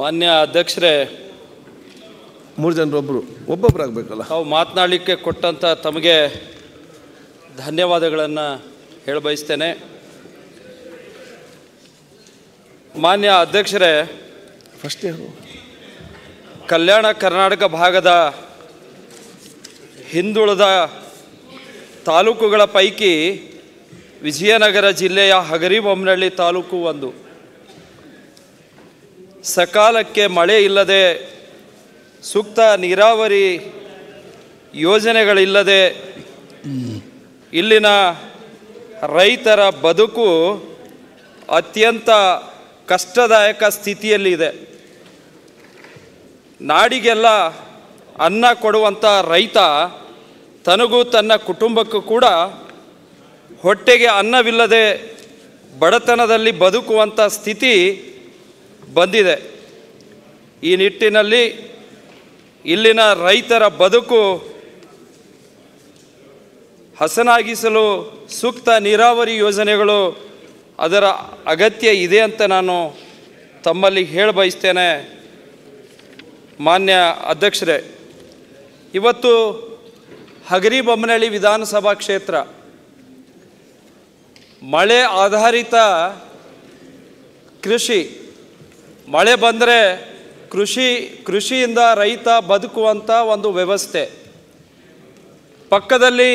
ಮಾನ್ಯ ಅಧ್ಯಕ್ಷರೇ ಮೂರು ಜನರೊಬ್ಬರು ಆಗಬೇಕಲ್ಲ ತಾವು ಮಾತನಾಡಲಿಕ್ಕೆ ಕೊಟ್ಟಂಥ ತಮಗೆ ಧನ್ಯವಾದಗಳನ್ನು ಹೇಳಬಯಸ್ತೇನೆ ಮಾನ್ಯ ಅಧ್ಯಕ್ಷರೇ ಫಸ್ಟ್ ಕಲ್ಯಾಣ ಕರ್ನಾಟಕ ಭಾಗದ ಹಿಂದುಳಿದ ತಾಲೂಕುಗಳ ಪೈಕಿ ವಿಜಯನಗರ ಜಿಲ್ಲೆಯ ಹಗರಿಬೊಮ್ಮನಹಳ್ಳಿ ತಾಲೂಕು ಒಂದು ಸಕಾಲಕ್ಕೆ ಮಳೆ ಇಲ್ಲದೆ ಸೂಕ್ತ ನೀರಾವರಿ ಯೋಜನೆಗಳಿಲ್ಲದೆ ಇಲ್ಲಿನ ರೈತರ ಬದುಕು ಅತ್ಯಂತ ಕಷ್ಟದಾಯಕ ಸ್ಥಿತಿಯಲ್ಲಿದೆ ನಾಡಿಗೆಲ್ಲ ಅನ್ನ ಕೊಡುವಂಥ ರೈತ ತನಗೂ ತನ್ನ ಕುಟುಂಬಕ್ಕೂ ಕೂಡ ಹೊಟ್ಟೆಗೆ ಅನ್ನವಿಲ್ಲದೆ ಬಡತನದಲ್ಲಿ ಬದುಕುವಂಥ ಸ್ಥಿತಿ ಬಂದಿದೆ ಈ ನಿಟ್ಟಿನಲ್ಲಿ ಇಲ್ಲಿನ ರೈತರ ಬದುಕು ಹಸನಾಗಿಸಲು ಸೂಕ್ತ ನೀರಾವರಿ ಯೋಜನೆಗಳು ಅದರ ಅಗತ್ಯ ಇದೆ ಅಂತ ನಾನು ತಮ್ಮಲ್ಲಿ ಹೇಳ ಬಯಸ್ತೇನೆ ಮಾನ್ಯ ಅಧ್ಯಕ್ಷರೇ ಇವತ್ತು ಹಗರಿ ಬೊಮ್ಮನಹಳ್ಳಿ ವಿಧಾನಸಭಾ ಕ್ಷೇತ್ರ ಮಳೆ ಆಧಾರಿತ ಕೃಷಿ ಮಳೆ ಬಂದರೆ ಕೃಷಿ ಕೃಷಿಯಿಂದ ರೈತ ಬದುಕುವಂಥ ಒಂದು ವ್ಯವಸ್ಥೆ ಪಕ್ಕದಲ್ಲಿ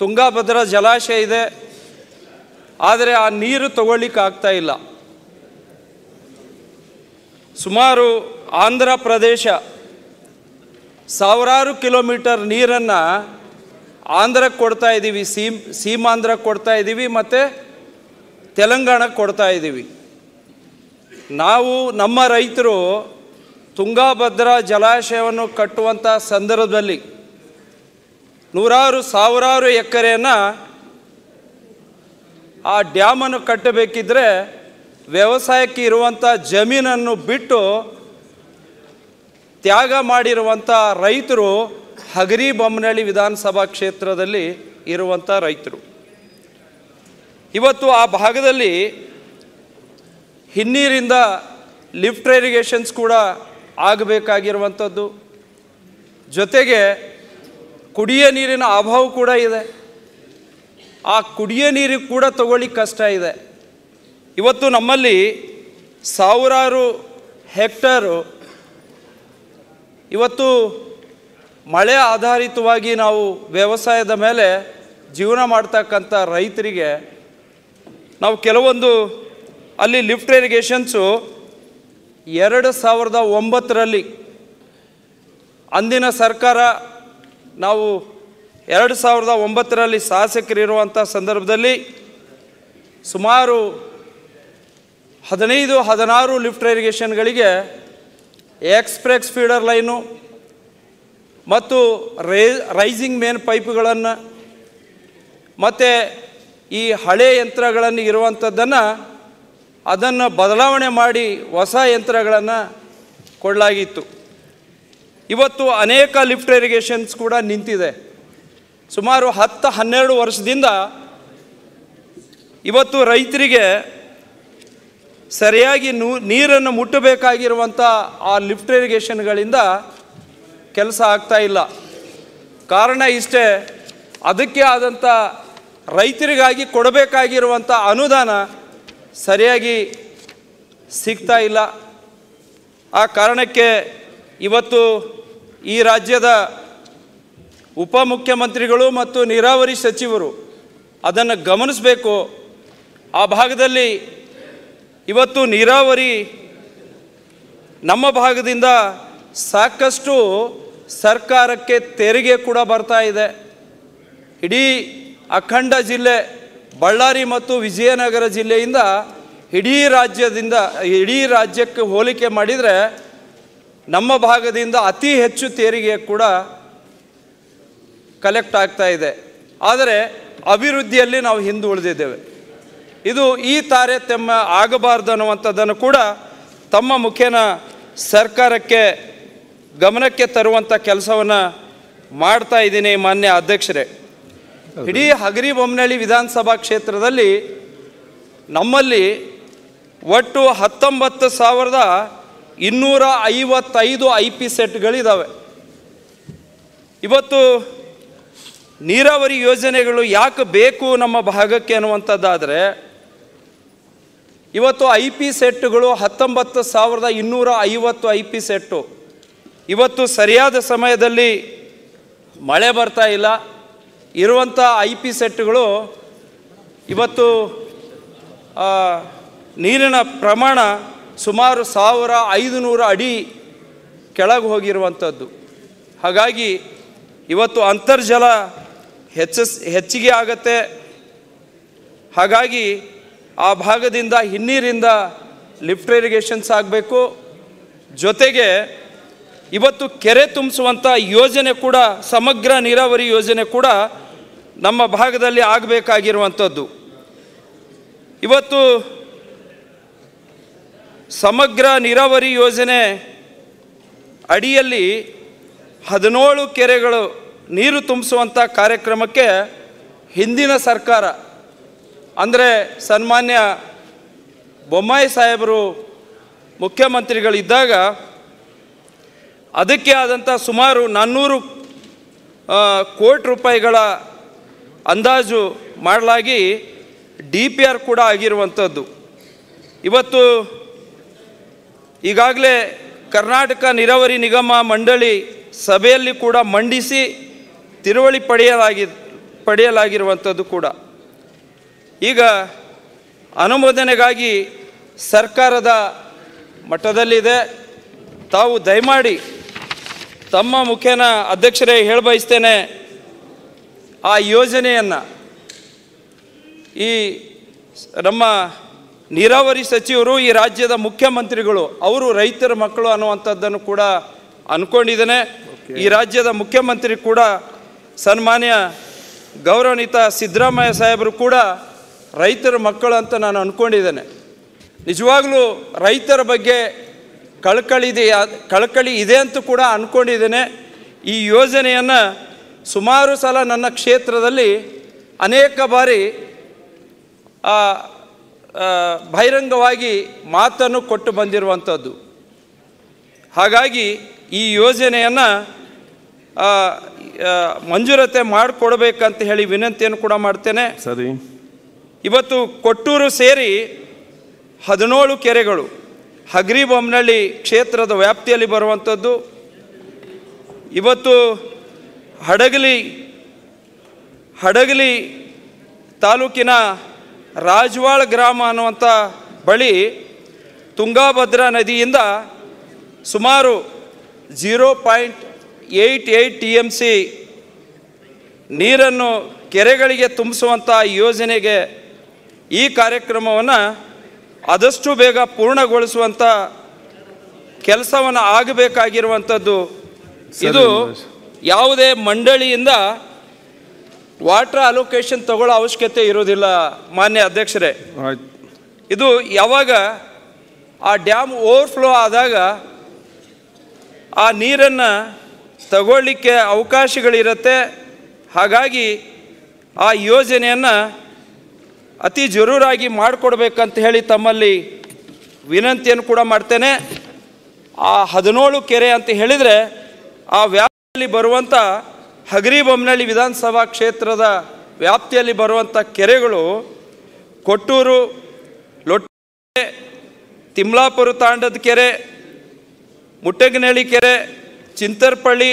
ತುಂಗಾಭದ್ರ ಜಲಾಶಯ ಇದೆ ಆದರೆ ಆ ನೀರು ತಗೊಳ್ಳಿಕ್ಕಾಗ್ತಾ ಇಲ್ಲ ಸುಮಾರು ಆಂಧ್ರ ಪ್ರದೇಶ ಸಾವಿರಾರು ಕಿಲೋಮೀಟರ್ ನೀರನ್ನು ಆಂಧ್ರಕ್ಕೆ ಕೊಡ್ತಾ ಇದ್ದೀವಿ ಸೀಮ್ ಸೀಮಾಂಧ್ರಕ್ಕೆ ಕೊಡ್ತಾ ಇದ್ದೀವಿ ಮತ್ತು ತೆಲಂಗಾಣಕ್ಕೆ ಕೊಡ್ತಾ ಇದ್ದೀವಿ ನಾವು ನಮ್ಮ ರೈತರು ತುಂಗಾಭದ್ರಾ ಜಲಾಶಯವನ್ನು ಕಟ್ಟುವಂಥ ಸಂದರ್ಭದಲ್ಲಿ ನೂರಾರು ಸಾವಿರಾರು ಎಕರೆಯನ್ನು ಆ ಡ್ಯಾಮನ್ನು ಕಟ್ಟಬೇಕಿದ್ರೆ ವ್ಯವಸಾಯಕ್ಕೆ ಇರುವಂಥ ಜಮೀನನ್ನು ಬಿಟ್ಟು ತ್ಯಾಗ ಮಾಡಿರುವಂಥ ರೈತರು ಹಗರಿ ಬೊಮ್ಮನಹಳ್ಳಿ ವಿಧಾನಸಭಾ ಕ್ಷೇತ್ರದಲ್ಲಿ ಇರುವಂಥ ರೈತರು ಇವತ್ತು ಆ ಭಾಗದಲ್ಲಿ ಹಿನ್ನೀರಿಂದ ಲಿಫ್ಟ್ ಇರಿಗೇಷನ್ಸ್ ಕೂಡ ಆಗಬೇಕಾಗಿರುವಂಥದ್ದು ಜೊತೆಗೆ ಕುಡಿಯ ನೀರಿನ ಅಭಾವ ಕೂಡ ಇದೆ ಆ ಕುಡಿಯ ನೀರಿಗೆ ಕೂಡ ತಗೊಳ್ಳಿ ಕಷ್ಟ ಇದೆ ಇವತ್ತು ನಮ್ಮಲ್ಲಿ ಸಾವಿರಾರು ಹೆಕ್ಟರು ಇವತ್ತು ಮಳೆ ಆಧಾರಿತವಾಗಿ ನಾವು ವ್ಯವಸಾಯದ ಮೇಲೆ ಜೀವನ ಮಾಡ್ತಕ್ಕಂಥ ರೈತರಿಗೆ ನಾವು ಕೆಲವೊಂದು ಅಲ್ಲಿ ಲಿಫ್ಟ್ ಇರಿಗೇಷನ್ಸು ಎರಡು ಸಾವಿರದ ಒಂಬತ್ತರಲ್ಲಿ ಅಂದಿನ ಸರ್ಕಾರ ನಾವು ಎರಡು ಸಾವಿರದ ಒಂಬತ್ತರಲ್ಲಿ ಶಾಸಕರಿರುವಂಥ ಸಂದರ್ಭದಲ್ಲಿ ಸುಮಾರು ಹದಿನೈದು ಹದಿನಾರು ಲಿಫ್ಟ್ ಇರಿಗೇಷನ್ಗಳಿಗೆ ಎಕ್ಸ್ಪ್ರೆಸ್ ಫೀಡರ್ ಲೈನು ಮತ್ತು ರೈ ರೈಸಿಂಗ್ ಮೇನ್ ಪೈಪ್ಗಳನ್ನು ಮತ್ತು ಈ ಹಳೆ ಯಂತ್ರಗಳನ್ನು ಇರುವಂಥದ್ದನ್ನು ಅದನ್ನು ಬದಲಾವಣೆ ಮಾಡಿ ಹೊಸ ಯಂತ್ರಗಳನ್ನು ಕೊಡಲಾಗಿತ್ತು ಇವತ್ತು ಅನೇಕ ಲಿಫ್ಟ್ ಇರಿಗೇಷನ್ಸ್ ಕೂಡ ನಿಂತಿದೆ ಸುಮಾರು ಹತ್ತು ಹನ್ನೆರಡು ವರ್ಷದಿಂದ ಇವತ್ತು ರೈತರಿಗೆ ಸರಿಯಾಗಿ ನೂ ನೀರನ್ನು ಮುಟ್ಟಬೇಕಾಗಿರುವಂಥ ಆ ಲಿಫ್ಟ್ ಇರಿಗೇಷನ್ಗಳಿಂದ ಕೆಲಸ ಆಗ್ತಾ ಇಲ್ಲ ಕಾರಣ ಇಷ್ಟೇ ಅದಕ್ಕೆ ಆದಂಥ ರೈತರಿಗಾಗಿ ಕೊಡಬೇಕಾಗಿರುವಂಥ ಅನುದಾನ ಸರಿಯಾಗಿ ಸಿಗ್ತಾ ಇಲ್ಲ ಆ ಕಾರಣಕ್ಕೆ ಇವತ್ತು ಈ ರಾಜ್ಯದ ಉಪಮುಖ್ಯಮಂತ್ರಿಗಳು ಮತ್ತು ನೀರಾವರಿ ಸಚಿವರು ಅದನ್ನು ಗಮನಿಸಬೇಕು ಆ ಭಾಗದಲ್ಲಿ ಇವತ್ತು ನೀರಾವರಿ ನಮ್ಮ ಭಾಗದಿಂದ ಸಾಕಷ್ಟು ಸರ್ಕಾರಕ್ಕೆ ತೆರಿಗೆ ಕೂಡ ಬರ್ತಾ ಇದೆ ಇಡೀ ಅಖಂಡ ಜಿಲ್ಲೆ ಬಳ್ಳಾರಿ ಮತ್ತು ವಿಜಯನಗರ ಜಿಲ್ಲೆಯಿಂದ ಇಡೀ ರಾಜ್ಯದಿಂದ ಇಡೀ ರಾಜ್ಯಕ್ಕೆ ಹೋಲಿಕೆ ಮಾಡಿದರೆ ನಮ್ಮ ಭಾಗದಿಂದ ಅತಿ ಹೆಚ್ಚು ತೆರಿಗೆ ಕೂಡ ಕಲೆಕ್ಟ್ ಆಗ್ತಾ ಇದೆ ಆದರೆ ಅಭಿವೃದ್ಧಿಯಲ್ಲಿ ನಾವು ಉಳಿದಿದ್ದೇವೆ ಇದು ಈ ತಾರತಮ್ಯ ಆಗಬಾರ್ದು ಅನ್ನುವಂಥದ್ದನ್ನು ಕೂಡ ತಮ್ಮ ಮುಖೇನ ಸರ್ಕಾರಕ್ಕೆ ಗಮನಕ್ಕೆ ತರುವಂಥ ಕೆಲಸವನ್ನು ಮಾಡ್ತಾ ಇದ್ದೀನಿ ಮಾನ್ಯ ಅಧ್ಯಕ್ಷರೇ ಇಡೀ ಹಗರಿ ಬೊಮ್ಮನಹಳ್ಳಿ ವಿಧಾನಸಭಾ ಕ್ಷೇತ್ರದಲ್ಲಿ ನಮ್ಮಲ್ಲಿ ಒಟ್ಟು ಹತ್ತೊಂಬತ್ತು ಸಾವಿರದ ಇನ್ನೂರ ಐವತ್ತೈದು ಐ ಪಿ ಸೆಟ್ಗಳಿದ್ದಾವೆ ಇವತ್ತು ನೀರಾವರಿ ಯೋಜನೆಗಳು ಯಾಕೆ ಬೇಕು ನಮ್ಮ ಭಾಗಕ್ಕೆ ಅನ್ನುವಂಥದ್ದಾದರೆ ಇವತ್ತು ಐ ಪಿ ಸೆಟ್ಗಳು ಹತ್ತೊಂಬತ್ತು ಸಾವಿರದ ಇನ್ನೂರ ಐವತ್ತು ಐ ಪಿ ಸೆಟ್ಟು ಇವತ್ತು ಸರಿಯಾದ ಸಮಯದಲ್ಲಿ ಮಳೆ ಬರ್ತಾ ಇಲ್ಲ ಇರುವಂಥ ಐ ಪಿ ಸೆಟ್ಗಳು ಇವತ್ತು ನೀರಿನ ಪ್ರಮಾಣ ಸುಮಾರು ಸಾವಿರ ಐದು ನೂರು ಅಡಿ ಕೆಳಗೆ ಹೋಗಿರುವಂಥದ್ದು ಹಾಗಾಗಿ ಇವತ್ತು ಅಂತರ್ಜಲ ಹೆಚ್ಚಸ್ ಹೆಚ್ಚಿಗೆ ಆಗತ್ತೆ ಹಾಗಾಗಿ ಆ ಭಾಗದಿಂದ ಹಿನ್ನೀರಿಂದ ಲಿಫ್ಟ್ ಇರಿಗೇಷನ್ಸ್ ಆಗಬೇಕು ಜೊತೆಗೆ ಇವತ್ತು ಕೆರೆ ತುಂಬಿಸುವಂಥ ಯೋಜನೆ ಕೂಡ ಸಮಗ್ರ ನೀರಾವರಿ ಯೋಜನೆ ಕೂಡ ನಮ್ಮ ಭಾಗದಲ್ಲಿ ಆಗಬೇಕಾಗಿರುವಂಥದ್ದು ಇವತ್ತು ಸಮಗ್ರ ನೀರಾವರಿ ಯೋಜನೆ ಅಡಿಯಲ್ಲಿ ಹದಿನೇಳು ಕೆರೆಗಳು ನೀರು ತುಂಬಿಸುವಂಥ ಕಾರ್ಯಕ್ರಮಕ್ಕೆ ಹಿಂದಿನ ಸರ್ಕಾರ ಅಂದರೆ ಸನ್ಮಾನ್ಯ ಬೊಮ್ಮಾಯಿ ಸಾಹೇಬರು ಮುಖ್ಯಮಂತ್ರಿಗಳಿದ್ದಾಗ ಅದಕ್ಕೆ ಆದಂಥ ಸುಮಾರು ನಾನ್ನೂರು ಕೋಟಿ ರೂಪಾಯಿಗಳ ಅಂದಾಜು ಮಾಡಲಾಗಿ ಡಿ ಪಿ ಆರ್ ಕೂಡ ಆಗಿರುವಂಥದ್ದು ಇವತ್ತು ಈಗಾಗಲೇ ಕರ್ನಾಟಕ ನೀರಾವರಿ ನಿಗಮ ಮಂಡಳಿ ಸಭೆಯಲ್ಲಿ ಕೂಡ ಮಂಡಿಸಿ ತಿರುವಳಿ ಪಡೆಯಲಾಗಿ ಪಡೆಯಲಾಗಿರುವಂಥದ್ದು ಕೂಡ ಈಗ ಅನುಮೋದನೆಗಾಗಿ ಸರ್ಕಾರದ ಮಟ್ಟದಲ್ಲಿದೆ ತಾವು ದಯಮಾಡಿ ತಮ್ಮ ಮುಖೇನ ಅಧ್ಯಕ್ಷರೇ ಹೇಳಬಯಸ್ತೇನೆ ಆ ಯೋಜನೆಯನ್ನು ಈ ನಮ್ಮ ನೀರಾವರಿ ಸಚಿವರು ಈ ರಾಜ್ಯದ ಮುಖ್ಯಮಂತ್ರಿಗಳು ಅವರು ರೈತರ ಮಕ್ಕಳು ಅನ್ನುವಂಥದ್ದನ್ನು ಕೂಡ ಅಂದ್ಕೊಂಡಿದ್ದೇನೆ ಈ ರಾಜ್ಯದ ಮುಖ್ಯಮಂತ್ರಿ ಕೂಡ ಸನ್ಮಾನ್ಯ ಗೌರವನಿತ ಸಿದ್ದರಾಮಯ್ಯ ಸಾಹೇಬರು ಕೂಡ ರೈತರ ಮಕ್ಕಳು ಅಂತ ನಾನು ಅಂದ್ಕೊಂಡಿದ್ದೇನೆ ನಿಜವಾಗಲೂ ರೈತರ ಬಗ್ಗೆ ಕಳ್ಕಳಿದೆಯಾ ಕಳಕಳಿ ಇದೆ ಅಂತ ಕೂಡ ಅಂದ್ಕೊಂಡಿದ್ದೇನೆ ಈ ಯೋಜನೆಯನ್ನು ಸುಮಾರು ಸಲ ನನ್ನ ಕ್ಷೇತ್ರದಲ್ಲಿ ಅನೇಕ ಬಾರಿ ಬಹಿರಂಗವಾಗಿ ಮಾತನ್ನು ಕೊಟ್ಟು ಬಂದಿರುವಂಥದ್ದು ಹಾಗಾಗಿ ಈ ಯೋಜನೆಯನ್ನು ಮಂಜೂರತೆ ಮಾಡಿಕೊಡ್ಬೇಕಂತ ಹೇಳಿ ವಿನಂತಿಯನ್ನು ಕೂಡ ಮಾಡ್ತೇನೆ ಸರಿ ಇವತ್ತು ಕೊಟ್ಟೂರು ಸೇರಿ ಹದಿನೇಳು ಕೆರೆಗಳು ಹಗ್ರಿಬೊಮ್ಮನಹಳ್ಳಿ ಕ್ಷೇತ್ರದ ವ್ಯಾಪ್ತಿಯಲ್ಲಿ ಬರುವಂಥದ್ದು ಇವತ್ತು ಹಡಗಲಿ ಹಡಗಲಿ ತಾಲೂಕಿನ ರಾಜವಾಳ ಗ್ರಾಮ ಅನ್ನುವಂಥ ಬಳಿ ತುಂಗಾಭದ್ರಾ ನದಿಯಿಂದ ಸುಮಾರು zero point eight eight T M C ನೀರನ್ನು ಕೆರೆಗಳಿಗೆ ತುಂಬಿಸುವಂಥ ಯೋಜನೆಗೆ ಈ ಕಾರ್ಯಕ್ರಮವನ್ನು ಆದಷ್ಟು ಬೇಗ ಪೂರ್ಣಗೊಳಿಸುವಂಥ ಕೆಲಸವನ್ನು ಆಗಬೇಕಾಗಿರುವಂಥದ್ದು ಇದು ಯಾವುದೇ ಮಂಡಳಿಯಿಂದ ವಾಟರ್ ಅಲೋಕೇಶನ್ ತಗೊಳ್ಳೋ ಅವಶ್ಯಕತೆ ಇರೋದಿಲ್ಲ ಮಾನ್ಯ ಅಧ್ಯಕ್ಷರೇ ಇದು ಯಾವಾಗ ಆ ಡ್ಯಾಮ್ ಓವರ್ಫ್ಲೋ ಆದಾಗ ಆ ನೀರನ್ನು ತಗೊಳ್ಳಿಕ್ಕೆ ಅವಕಾಶಗಳಿರುತ್ತೆ ಹಾಗಾಗಿ ಆ ಯೋಜನೆಯನ್ನು ಅತಿ ಜರೂರಾಗಿ ಮಾಡಿಕೊಡ್ಬೇಕಂತ ಹೇಳಿ ತಮ್ಮಲ್ಲಿ ವಿನಂತಿಯನ್ನು ಕೂಡ ಮಾಡ್ತೇನೆ ಆ ಹದಿನೇಳು ಕೆರೆ ಅಂತ ಹೇಳಿದರೆ ಆ ವ್ಯಾಪ್ತಿಯಲ್ಲಿ ಬರುವಂಥ ಹಗರಿಬೊಮ್ಮನಹಳ್ಳಿ ವಿಧಾನಸಭಾ ಕ್ಷೇತ್ರದ ವ್ಯಾಪ್ತಿಯಲ್ಲಿ ಬರುವಂಥ ಕೆರೆಗಳು ಕೊಟ್ಟೂರು ಲೊಟ್ಟೆ ತಿಮ್ಲಾಪುರ ತಾಂಡದ ಕೆರೆ ಮುಟ್ಟಗನಹಳ್ಳಿ ಕೆರೆ ಚಿಂತರ್ಪಳ್ಳಿ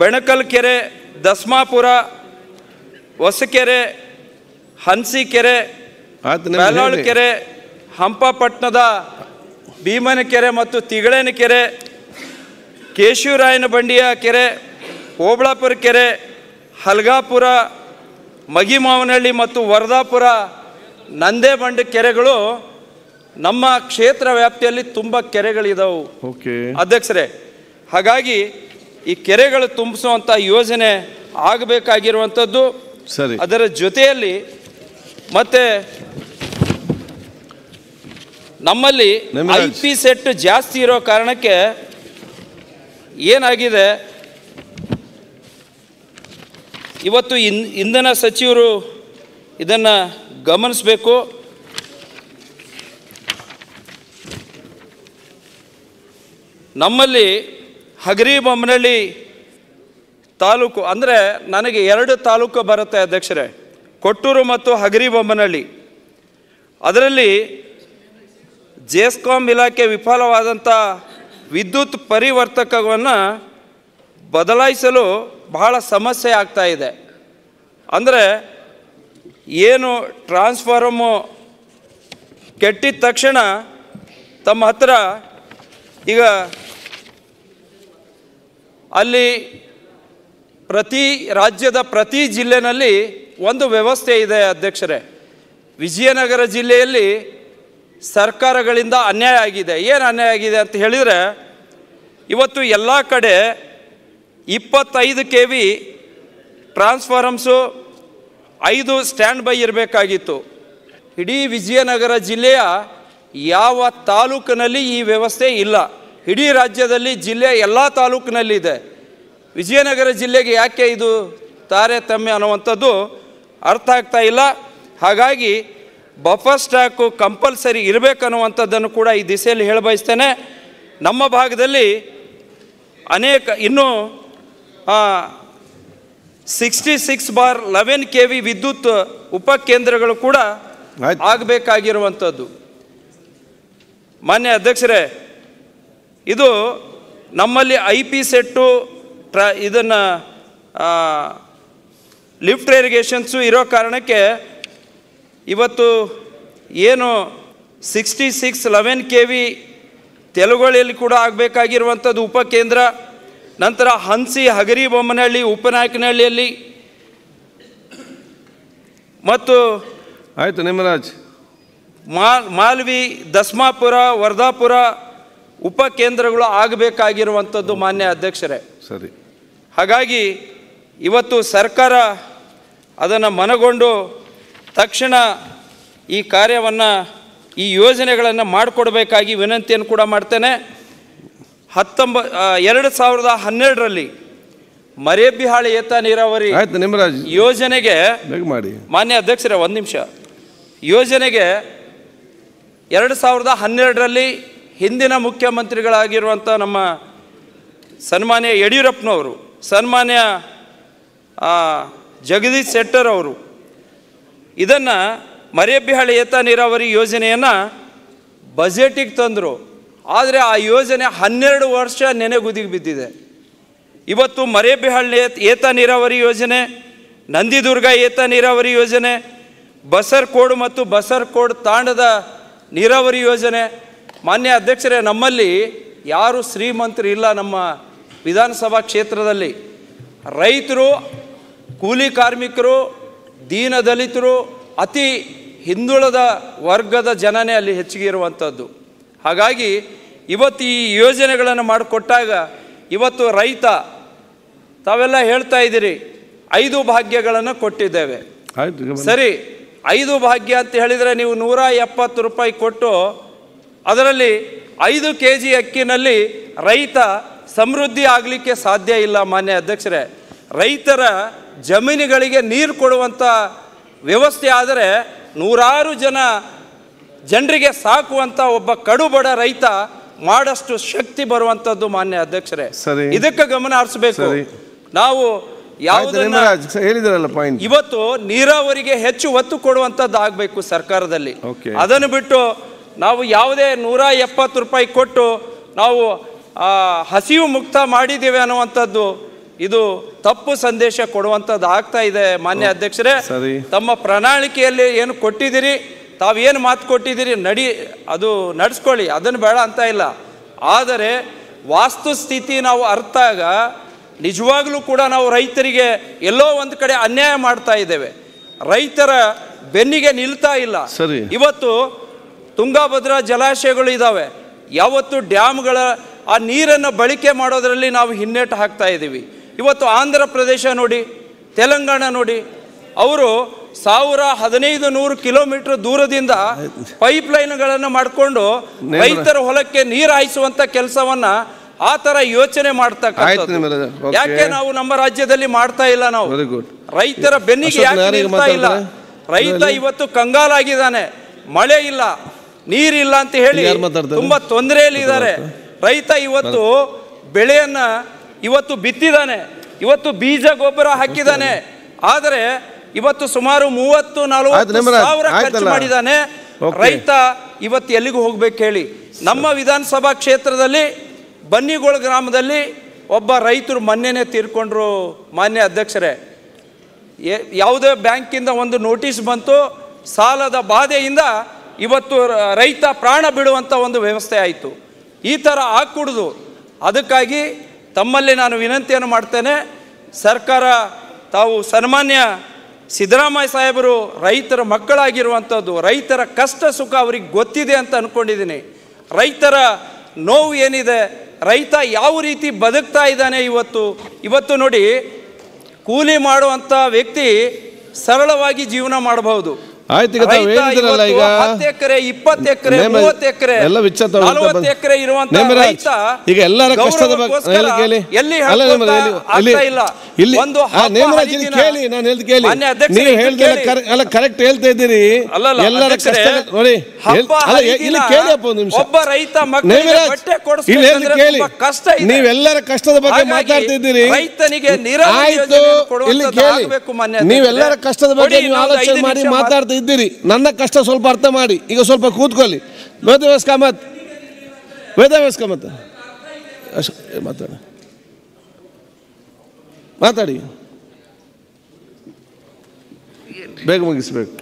ಬೆಣಕಲ್ ಕೆರೆ ದಸ್ಮಾಪುರ ಹೊಸಕೆರೆ ಹನ್ಸಿಕೆರೆ ಬೆಳಾಳು ಕೆರೆ ಹಂಪಪಟ್ಟಣದ ಕೆರೆ ಮತ್ತು ತಿಗಳೇನ ಕೆರೆ ಕೇಶವರಾಯನ ಬಂಡಿಯ ಕೆರೆ ಓಬಳಾಪುರ ಕೆರೆ ಹಲ್ಗಾಪುರ ಮಗಿಮಾವನಹಳ್ಳಿ ಮತ್ತು ವರದಾಪುರ ನಂದೇಬಂಡ ಕೆರೆಗಳು ನಮ್ಮ ಕ್ಷೇತ್ರ ವ್ಯಾಪ್ತಿಯಲ್ಲಿ ತುಂಬ ಕೆರೆಗಳಿದಾವು ಅಧ್ಯಕ್ಷರೇ ಹಾಗಾಗಿ ಈ ಕೆರೆಗಳು ತುಂಬಿಸುವಂಥ ಯೋಜನೆ ಆಗಬೇಕಾಗಿರುವಂಥದ್ದು ಸರಿ ಅದರ ಜೊತೆಯಲ್ಲಿ ಮತ್ತೆ ನಮ್ಮಲ್ಲಿ ಐ ಪಿ ಸೆಟ್ ಜಾಸ್ತಿ ಇರೋ ಕಾರಣಕ್ಕೆ ಏನಾಗಿದೆ ಇವತ್ತು ಇನ್ ಇಂಧನ ಸಚಿವರು ಇದನ್ನು ಗಮನಿಸಬೇಕು ನಮ್ಮಲ್ಲಿ ಹಗರಿ ಬೊಮ್ಮನಹಳ್ಳಿ ತಾಲೂಕು ಅಂದರೆ ನನಗೆ ಎರಡು ತಾಲೂಕು ಬರುತ್ತೆ ಅಧ್ಯಕ್ಷರೇ ಕೊಟ್ಟೂರು ಮತ್ತು ಹಗರಿಬೊಮ್ಮನಹಳ್ಳಿ ಅದರಲ್ಲಿ ಜೇಸ್ಕಾಮ್ ಇಲಾಖೆ ವಿಫಲವಾದಂಥ ವಿದ್ಯುತ್ ಪರಿವರ್ತಕವನ್ನು ಬದಲಾಯಿಸಲು ಬಹಳ ಸಮಸ್ಯೆ ಆಗ್ತಾ ಇದೆ ಅಂದರೆ ಏನು ಟ್ರಾನ್ಸ್ಫಾರಮು ಕೆಟ್ಟಿದ ತಕ್ಷಣ ತಮ್ಮ ಹತ್ರ ಈಗ ಅಲ್ಲಿ ಪ್ರತಿ ರಾಜ್ಯದ ಪ್ರತಿ ಜಿಲ್ಲೆನಲ್ಲಿ ಒಂದು ವ್ಯವಸ್ಥೆ ಇದೆ ಅಧ್ಯಕ್ಷರೇ ವಿಜಯನಗರ ಜಿಲ್ಲೆಯಲ್ಲಿ ಸರ್ಕಾರಗಳಿಂದ ಅನ್ಯಾಯ ಆಗಿದೆ ಏನು ಅನ್ಯಾಯ ಆಗಿದೆ ಅಂತ ಹೇಳಿದರೆ ಇವತ್ತು ಎಲ್ಲ ಕಡೆ ಇಪ್ಪತ್ತೈದು ಕೆ ವಿ ಟ್ರಾನ್ಸ್ಫಾರಮ್ಸು ಐದು ಸ್ಟ್ಯಾಂಡ್ ಬೈ ಇರಬೇಕಾಗಿತ್ತು ಇಡೀ ವಿಜಯನಗರ ಜಿಲ್ಲೆಯ ಯಾವ ತಾಲೂಕಿನಲ್ಲಿ ಈ ವ್ಯವಸ್ಥೆ ಇಲ್ಲ ಇಡೀ ರಾಜ್ಯದಲ್ಲಿ ಜಿಲ್ಲೆಯ ಎಲ್ಲ ತಾಲೂಕಿನಲ್ಲಿದೆ ವಿಜಯನಗರ ಜಿಲ್ಲೆಗೆ ಯಾಕೆ ಇದು ತಾರತಮ್ಯ ಅನ್ನುವಂಥದ್ದು ಅರ್ಥ ಆಗ್ತಾ ಇಲ್ಲ ಹಾಗಾಗಿ ಬಫರ್ ಸ್ಟಾಕು ಕಂಪಲ್ಸರಿ ಇರಬೇಕನ್ನುವಂಥದ್ದನ್ನು ಕೂಡ ಈ ದಿಸೆಯಲ್ಲಿ ಹೇಳಬಯಸ್ತೇನೆ ನಮ್ಮ ಭಾಗದಲ್ಲಿ ಅನೇಕ ಇನ್ನೂ sixty six bar eleven K V ವಿದ್ಯುತ್ ಉಪಕೇಂದ್ರಗಳು ಕೂಡ ಆಗಬೇಕಾಗಿರುವಂಥದ್ದು ಮಾನ್ಯ ಅಧ್ಯಕ್ಷರೇ ಇದು ನಮ್ಮಲ್ಲಿ ಐ ಪಿ ಸೆಟ್ಟು ಟ್ರ ಇದನ್ನು ಲಿಫ್ಟ್ ಇರಿಗೇಷನ್ಸು ಇರೋ ಕಾರಣಕ್ಕೆ ಇವತ್ತು ಏನು sixty six eleven K V ತೆಲುಗುಳಿಯಲ್ಲಿ ಕೂಡ ಆಗಬೇಕಾಗಿರುವಂಥದ್ದು ಉಪಕೇಂದ್ರ ನಂತರ ಹನ್ಸಿ ಹಗರಿ ಬೊಮ್ಮನಹಳ್ಳಿ ಉಪನಾಯಕನಹಳ್ಳಿಯಲ್ಲಿ ಮತ್ತು ಆಯಿತು ನಿಮ್ಮರಾಜ್ ಮಾಲ್ ಮಾಲ್ವಿ ದಸ್ಮಾಪುರ ವರ್ಧಾಪುರ ಉಪಕೇಂದ್ರಗಳು ಆಗಬೇಕಾಗಿರುವಂಥದ್ದು ಮಾನ್ಯ ಅಧ್ಯಕ್ಷರೇ ಸರಿ ಹಾಗಾಗಿ ಇವತ್ತು ಸರ್ಕಾರ ಅದನ್ನು ಮನಗೊಂಡು ತಕ್ಷಣ ಈ ಕಾರ್ಯವನ್ನು ಈ ಯೋಜನೆಗಳನ್ನು ಮಾಡಿಕೊಡ್ಬೇಕಾಗಿ ವಿನಂತಿಯನ್ನು ಕೂಡ ಮಾಡ್ತೇನೆ ಹತ್ತೊಂಬ ಎರಡು ಸಾವಿರದ ಹನ್ನೆರಡರಲ್ಲಿ ಮರೇಬಿಹಾಳ ಏತ ನೀರಾವರಿ ಯೋಜನೆಗೆ ಮಾಡಿ ಮಾನ್ಯ ಅಧ್ಯಕ್ಷರೇ ಒಂದು ನಿಮಿಷ ಯೋಜನೆಗೆ ಎರಡು ಸಾವಿರದ ಹನ್ನೆರಡರಲ್ಲಿ ಹಿಂದಿನ ಮುಖ್ಯಮಂತ್ರಿಗಳಾಗಿರುವಂಥ ನಮ್ಮ ಸನ್ಮಾನ್ಯ ಯಡಿಯೂರಪ್ಪನವರು ಸನ್ಮಾನ್ಯ ಜಗದೀಶ್ ಶೆಟ್ಟರ್ ಅವರು ಇದನ್ನು ಮರೆಯಬಿಹಾಳಿ ಏತ ನೀರಾವರಿ ಯೋಜನೆಯನ್ನು ಬಜೆಟಿಗೆ ತಂದರು ಆದರೆ ಆ ಯೋಜನೆ ಹನ್ನೆರಡು ವರ್ಷ ನೆನೆಗುದಿಗೆ ಬಿದ್ದಿದೆ ಇವತ್ತು ಮರೆಯಬಿಹಾಳಿ ಏತ ನೀರಾವರಿ ಯೋಜನೆ ನಂದಿದುರ್ಗ ಏತ ನೀರಾವರಿ ಯೋಜನೆ ಬಸರ್ಕೋಡು ಮತ್ತು ಬಸರ್ಕೋಡ್ ತಾಂಡದ ನೀರಾವರಿ ಯೋಜನೆ ಮಾನ್ಯ ಅಧ್ಯಕ್ಷರೇ ನಮ್ಮಲ್ಲಿ ಯಾರು ಶ್ರೀಮಂತರು ಇಲ್ಲ ನಮ್ಮ ವಿಧಾನಸಭಾ ಕ್ಷೇತ್ರದಲ್ಲಿ ರೈತರು ಕೂಲಿ ಕಾರ್ಮಿಕರು ದೀನ ದಲಿತರು ಅತಿ ಹಿಂದುಳಿದ ವರ್ಗದ ಜನನೇ ಅಲ್ಲಿ ಹೆಚ್ಚಿಗೆ ಇರುವಂಥದ್ದು ಹಾಗಾಗಿ ಇವತ್ತು ಈ ಯೋಜನೆಗಳನ್ನು ಮಾಡಿಕೊಟ್ಟಾಗ ಇವತ್ತು ರೈತ ತಾವೆಲ್ಲ ಹೇಳ್ತಾ ಇದ್ದೀರಿ ಐದು ಭಾಗ್ಯಗಳನ್ನು ಕೊಟ್ಟಿದ್ದೇವೆ ಸರಿ ಐದು ಭಾಗ್ಯ ಅಂತ ಹೇಳಿದರೆ ನೀವು ನೂರ ಎಪ್ಪತ್ತು ರೂಪಾಯಿ ಕೊಟ್ಟು ಅದರಲ್ಲಿ ಐದು ಕೆ ಜಿ ಅಕ್ಕಿನಲ್ಲಿ ರೈತ ಸಮೃದ್ಧಿ ಆಗಲಿಕ್ಕೆ ಸಾಧ್ಯ ಇಲ್ಲ ಮಾನ್ಯ ಅಧ್ಯಕ್ಷರೇ ರೈತರ ಜಮೀನುಗಳಿಗೆ ನೀರು ಕೊಡುವಂಥ ವ್ಯವಸ್ಥೆ ಆದರೆ ನೂರಾರು ಜನ ಜನರಿಗೆ ಸಾಕುವಂಥ ಒಬ್ಬ ಕಡುಬಡ ರೈತ ಮಾಡಷ್ಟು ಶಕ್ತಿ ಬರುವಂಥದ್ದು ಮಾನ್ಯ ಅಧ್ಯಕ್ಷರೇ ಇದಕ್ಕೆ ಗಮನ ಹರಿಸಬೇಕು ನಾವು ಪಾಯಿಂಟ್ ಇವತ್ತು ನೀರಾವರಿಗೆ ಹೆಚ್ಚು ಒತ್ತು ಕೊಡುವಂಥದ್ದು ಆಗಬೇಕು ಸರ್ಕಾರದಲ್ಲಿ ಅದನ್ನು ಬಿಟ್ಟು ನಾವು ಯಾವುದೇ ನೂರ ಎಪ್ಪತ್ತು ರೂಪಾಯಿ ಕೊಟ್ಟು ನಾವು ಹಸಿವು ಮುಕ್ತ ಮಾಡಿದ್ದೀವಿ ಅನ್ನುವಂಥದ್ದು ಇದು ತಪ್ಪು ಸಂದೇಶ ಕೊಡುವಂಥದ್ದು ಆಗ್ತಾ ಇದೆ ಮಾನ್ಯ ಅಧ್ಯಕ್ಷರೇ ತಮ್ಮ ಪ್ರಣಾಳಿಕೆಯಲ್ಲಿ ಏನು ಕೊಟ್ಟಿದ್ದೀರಿ ತಾವೇನು ಮಾತು ಕೊಟ್ಟಿದ್ದೀರಿ ನಡಿ ಅದು ನಡೆಸ್ಕೊಳ್ಳಿ ಅದನ್ನು ಬೇಡ ಅಂತ ಇಲ್ಲ ಆದರೆ ವಾಸ್ತುಸ್ಥಿತಿ ನಾವು ಅರ್ಥಾಗ ನಿಜವಾಗ್ಲೂ ಕೂಡ ನಾವು ರೈತರಿಗೆ ಎಲ್ಲೋ ಒಂದು ಕಡೆ ಅನ್ಯಾಯ ಮಾಡ್ತಾ ಇದ್ದೇವೆ ರೈತರ ಬೆನ್ನಿಗೆ ನಿಲ್ತಾ ಇಲ್ಲ ಸರಿ ಇವತ್ತು ತುಂಗಾಭದ್ರಾ ಜಲಾಶಯಗಳು ಇದ್ದಾವೆ ಯಾವತ್ತು ಡ್ಯಾಮ್ಗಳ ಆ ನೀರನ್ನು ಬಳಕೆ ಮಾಡೋದರಲ್ಲಿ ನಾವು ಹಿನ್ನೆಟ್ಟು ಹಾಕ್ತಾ ಇದ್ದೀವಿ ಇವತ್ತು ಆಂಧ್ರ ಪ್ರದೇಶ ನೋಡಿ ತೆಲಂಗಾಣ ನೋಡಿ ಅವರು ಸಾವಿರ ಹದಿನೈದು ನೂರು ಕಿಲೋಮೀಟರ್ ದೂರದಿಂದ ಪೈಪ್ ಲೈನ್ಗಳನ್ನು ಮಾಡಿಕೊಂಡು ರೈತರ ಹೊಲಕ್ಕೆ ನೀರು ಹಾಯಿಸುವಂತ ಕೆಲಸವನ್ನ ಆ ತರ ಯೋಚನೆ ಮಾಡ್ತಕ್ಕಂಥದ್ದು ಯಾಕೆ ನಾವು ನಮ್ಮ ರಾಜ್ಯದಲ್ಲಿ ಮಾಡ್ತಾ ಇಲ್ಲ ನಾವು ರೈತರ ಬೆನ್ನಿಗೆ ಯಾಕೆ ಇಲ್ಲ ರೈತ ಇವತ್ತು ಕಂಗಾಲಾಗಿದ್ದಾನೆ ಮಳೆ ಇಲ್ಲ ನೀರಿಲ್ಲ ಅಂತ ಹೇಳಿ ತುಂಬಾ ತೊಂದರೆಯಲ್ಲಿ ಇದ್ದಾರೆ ರೈತ ಇವತ್ತು ಬೆಳೆಯನ್ನು ಇವತ್ತು ಬಿತ್ತಿದ್ದಾನೆ ಇವತ್ತು ಬೀಜ ಗೊಬ್ಬರ ಹಾಕಿದ್ದಾನೆ ಆದರೆ ಇವತ್ತು ಸುಮಾರು ಮೂವತ್ತು ನಲವತ್ತು ಸಾವಿರ ಖರ್ಚು ಮಾಡಿದ್ದಾನೆ ರೈತ ಇವತ್ತು ಎಲ್ಲಿಗೂ ಹೋಗ್ಬೇಕು ಹೇಳಿ ನಮ್ಮ ವಿಧಾನಸಭಾ ಕ್ಷೇತ್ರದಲ್ಲಿ ಬನ್ನಿಗೋಳ ಗ್ರಾಮದಲ್ಲಿ ಒಬ್ಬ ರೈತರು ಮೊನ್ನೆನೇ ತೀರ್ಕೊಂಡ್ರು ಮಾನ್ಯ ಅಧ್ಯಕ್ಷರೇ ಯಾವುದೇ ಬ್ಯಾಂಕಿಂದ ಒಂದು ನೋಟಿಸ್ ಬಂತು ಸಾಲದ ಬಾಧೆಯಿಂದ ಇವತ್ತು ರೈತ ಪ್ರಾಣ ಬಿಡುವಂತ ಒಂದು ವ್ಯವಸ್ಥೆ ಆಯಿತು ಈ ಥರ ಹಾಕೂಡ್ದು ಅದಕ್ಕಾಗಿ ತಮ್ಮಲ್ಲಿ ನಾನು ವಿನಂತಿಯನ್ನು ಮಾಡ್ತೇನೆ ಸರ್ಕಾರ ತಾವು ಸನ್ಮಾನ್ಯ ಸಿದ್ದರಾಮಯ್ಯ ಸಾಹೇಬರು ರೈತರ ಮಕ್ಕಳಾಗಿರುವಂಥದ್ದು ರೈತರ ಕಷ್ಟ ಸುಖ ಅವ್ರಿಗೆ ಗೊತ್ತಿದೆ ಅಂತ ಅಂದ್ಕೊಂಡಿದ್ದೀನಿ ರೈತರ ನೋವು ಏನಿದೆ ರೈತ ಯಾವ ರೀತಿ ಬದುಕ್ತಾ ಇದ್ದಾನೆ ಇವತ್ತು ಇವತ್ತು ನೋಡಿ ಕೂಲಿ ಮಾಡುವಂಥ ವ್ಯಕ್ತಿ ಸರಳವಾಗಿ ಜೀವನ ಮಾಡಬಹುದು ಆಯ್ತು ಈಗ ತಾವು ಹೇಳಿದ್ರಲ್ಲ ಈಗ ಹತ್ತು ಎಕರೆ ಇಪ್ಪತ್ತು ಎಕರೆ ಮೂವತ್ತು ಎಕರೆ ಎಲ್ಲ ವಿಚ್ಚ ನಲವತ್ತು ಎಕರೆ ಇರುವಂತ ರೈತ ಈಗ ಎಲ್ಲರ ಕಷ್ಟದ ಬಗ್ಗೆ ಕೇಳಿ ಎಲ್ಲಿ ಅಲ್ಲ ಇಲ್ಲಿ ಇಲ್ಲ ಇಲ್ಲಿ ಒಂದು ನೇಮರಾಜ್ ಕೇಳಿ ನಾನು ಹೇಳ್ದು ಕೇಳಿ ನೀವು ಹೇಳ್ದೆ ಅಲ್ಲ ಕರೆಕ್ಟ್ ಹೇಳ್ತಾ ಇದ್ದೀರಿ ಎಲ್ಲರ ಕಷ್ಟ ನೋಡಿ ಅಲ್ಲ ಇಲ್ಲಿ ಕೇಳಪ್ಪ ಒಂದು ನಿಮಿಷ ಒಬ್ಬ ರೈತ ನೇಮರಾಜ್ ಇಲ್ಲಿ ಹೇಳ್ದು ಕೇಳಿ ಕಷ್ಟ ನೀವೆಲ್ಲರ ಕಷ್ಟದ ಬಗ್ಗೆ ಮಾತಾಡ್ತಾ ಇದ್ದೀರಿ ರೈತನಿಗೆ ನಿರಾಶೆ ಇಲ್ಲಿ ಕೇಳಿ ನೀವೆಲ್ಲರ ಕಷ್ಟದ ಬಗ್ಗೆ ನೀವು ಆಲೋಚನೆ ಮಾಡಿ ಮಾತಾಡ್ತಾ ಇದ್ದೀರಿ ನನ್ನ ಕಷ್ಟ ಸ್ವಲ್ಪ ಅರ್ಥ ಮಾಡಿ ಈಗ ಸ್ವಲ್ಪ ಕೂತ್ಕೊಳ್ಳಿ ವೇದವ್ಯಾಸ್ ಕಾಮತ್ ವೇದವ್ಯಾಸ್ ಕಾಮತ್ ಮಾತಾಡ ಮಾತಾಡಿ ಬೇಗ ಮುಗಿಸ್ಬೇಕು